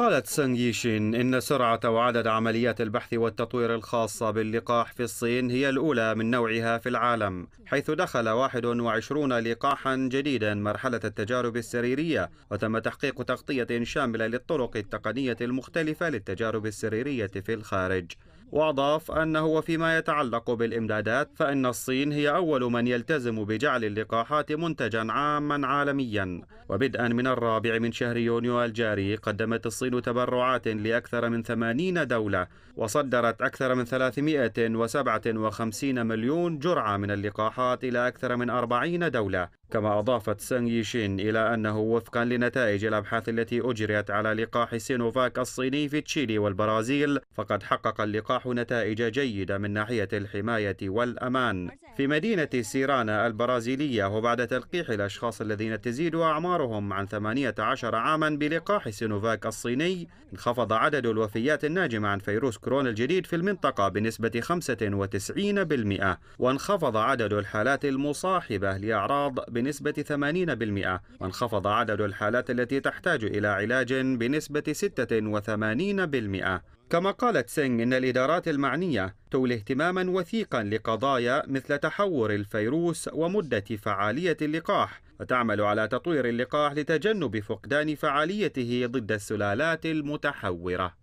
قالت سانغ ييشين إن سرعة وعدد عمليات البحث والتطوير الخاصة باللقاح في الصين هي الأولى من نوعها في العالم حيث دخل 21 لقاحا جديدا مرحلة التجارب السريرية وتم تحقيق تغطية شاملة للطرق التقنية المختلفة للتجارب السريرية في الخارج وأضاف أنه وفيما يتعلق بالإمدادات فإن الصين هي أول من يلتزم بجعل اللقاحات منتجا عاما عالميا وبدءا من الرابع من شهر يونيو الجاري قدمت الصين تبرعات لأكثر من 80 دولة وصدرت أكثر من 357 مليون جرعة من اللقاحات إلى أكثر من 40 دولة كما أضافت سانغ يشين إلى أنه وفقا لنتائج الأبحاث التي أجريت على لقاح سينوفاك الصيني في تشيلي والبرازيل فقد حقق اللقاح نتائج جيدة من ناحية الحماية والأمان في مدينة سيرانا البرازيلية وبعد تلقيح الأشخاص الذين تزيد أعمارهم عن 18 عاما بلقاح سينوفاك الصيني انخفض عدد الوفيات الناجمة عن فيروس كورونا الجديد في المنطقة بنسبة 95% وانخفض عدد الحالات المصاحبة لأعراض بنسبة 80% وانخفض عدد الحالات التي تحتاج إلى علاج بنسبة 86% كما قالت سينغ إن الإدارات المعنية تولي اهتماما وثيقا لقضايا مثل تحور الفيروس ومدة فعالية اللقاح وتعمل على تطوير اللقاح لتجنب فقدان فعاليته ضد السلالات المتحورة